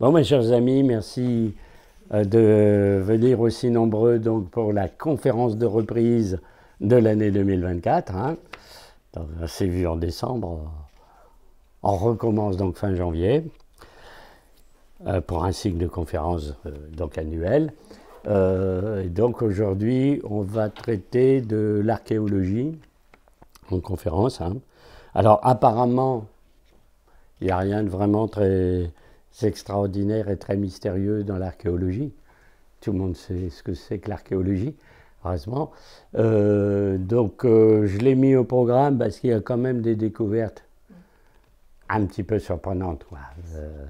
Bon, mes chers amis, merci euh, de venir aussi nombreux donc, pour la conférence de reprise de l'année 2024. Hein. C'est vu en décembre. On recommence donc fin janvier euh, pour un cycle de conférences euh, donc annuel. donc aujourd'hui, on va traiter de l'archéologie en conférence. Hein. Alors apparemment, il n'y a rien de vraiment très c'est extraordinaire et très mystérieux dans l'archéologie. Tout le monde sait ce que c'est que l'archéologie, heureusement. Euh, donc euh, je l'ai mis au programme parce qu'il y a quand même des découvertes un petit peu surprenantes. Euh,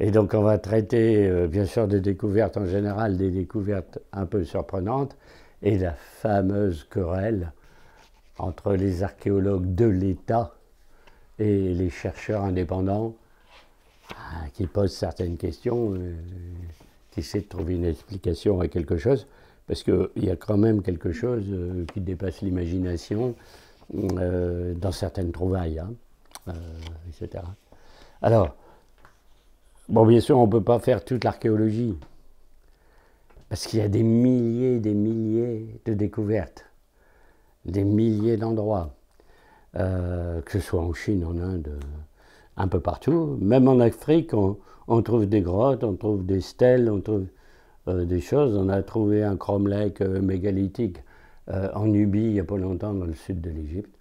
et donc on va traiter bien sûr des découvertes en général, des découvertes un peu surprenantes, et la fameuse querelle entre les archéologues de l'État et les chercheurs indépendants ah, qui pose certaines questions, euh, qui essaie de trouver une explication à quelque chose, parce qu'il y a quand même quelque chose euh, qui dépasse l'imagination euh, dans certaines trouvailles, hein, etc. Alors, bon, bien sûr, on ne peut pas faire toute l'archéologie, parce qu'il y a des milliers et des milliers de découvertes, des milliers d'endroits, que ce soit en Chine, en Inde un peu partout. Même en Afrique, on, trouve des grottes, on trouve des stèles, on trouve euh, des choses. On a trouvé un cromlech euh, mégalithique euh, en Nubie il n'y a pas longtemps, dans le sud de l'Égypte.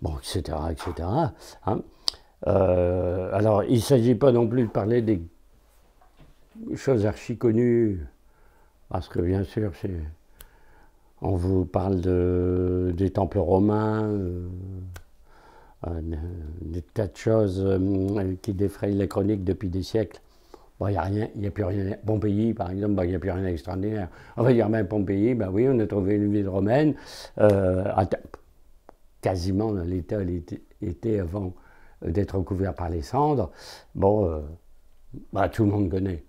Bon, etc., etc. Hein. alors, il ne s'agit pas non plus de parler des choses archi connues, parce que bien sûr, On vous parle de, des temples romains, des tas de choses euh, qui défrayent les chroniques depuis des siècles. Bon, il n'y a rien, il y a plus rien. Pompéi, par exemple, ben, il n'y a plus rien d'extraordinaire. On va dire, même Pompéi, ben oui, on a trouvé une ville romaine, euh, quasiment l'état était avant d'être recouvert par les cendres. Bon, euh, ben, tout le monde connaît.